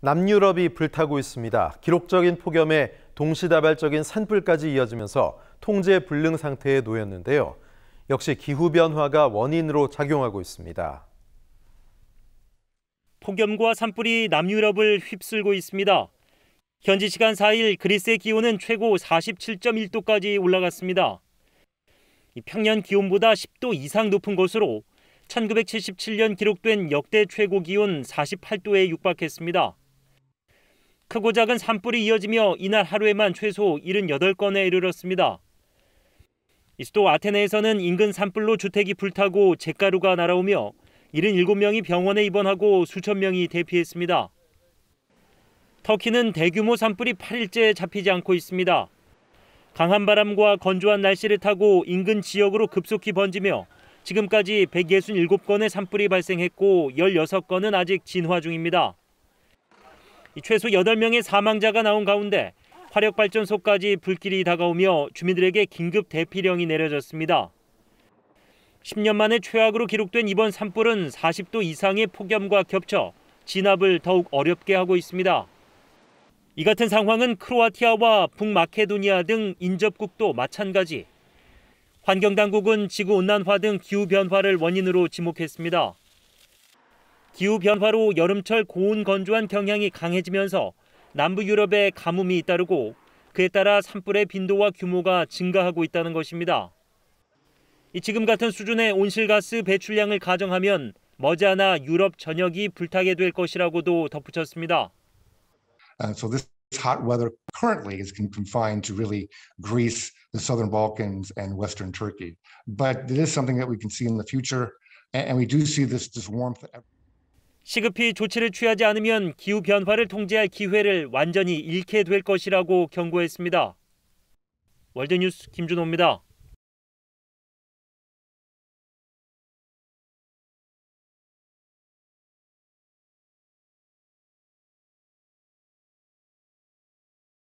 남유럽이 불타고 있습니다. 기록적인 폭염에 동시다발적인 산불까지 이어지면서 통제 불능 상태에 놓였는데요. 역시 기후변화가 원인으로 작용하고 있습니다. 폭염과 산불이 남유럽을 휩쓸고 있습니다. 현지 시간 4일 그리스의 기온은 최고 47.1도까지 올라갔습니다. 평년 기온보다 10도 이상 높은 것으로 1977년 기록된 역대 최고 기온 48도에 육박했습니다. 크고 작은 산불이 이어지며 이날 하루에만 최소 78건에 이르렀습니다. 수도 아테네에서는 인근 산불로 주택이 불타고 잿가루가 날아오며 77명이 병원에 입원하고 수천 명이 대피했습니다. 터키는 대규모 산불이 8일째 잡히지 않고 있습니다. 강한 바람과 건조한 날씨를 타고 인근 지역으로 급속히 번지며 지금까지 167건의 산불이 발생했고 16건은 아직 진화 중입니다. 최소 8명의 사망자가 나온 가운데 화력발전소까지 불길이 다가오며 주민들에게 긴급 대피령이 내려졌습니다. 10년 만에 최악으로 기록된 이번 산불은 40도 이상의 폭염과 겹쳐 진압을 더욱 어렵게 하고 있습니다. 이 같은 상황은 크로아티아와 북마케도니아 등 인접국도 마찬가지. 환경당국은 지구온난화 등 기후변화를 원인으로 지목했습니다. 기후 변화로 여름철 고온 건조한 경향이 강해지면서 남부 유럽에 가뭄이 잇따르고 그에 따라 산불의 빈도와 규모가 증가하고 있다는 것입니다. 지금 같은 수준의 온실가스 배출량을 가정하면 머지않아 유럽 전역이 불타게 될 것이라고도 덧붙였습니다. Uh, so this hot weather currently is confined to really Greece, the southern Balkans, and western Turkey. But it is something that we can see in the future, and we do see this this warmth. 시급히 조치를 취하지 않으면 기후 변화를 통제할 기회를 완전히 잃게 될 것이라고 경고했습니다. 월드뉴스 김준호입니다.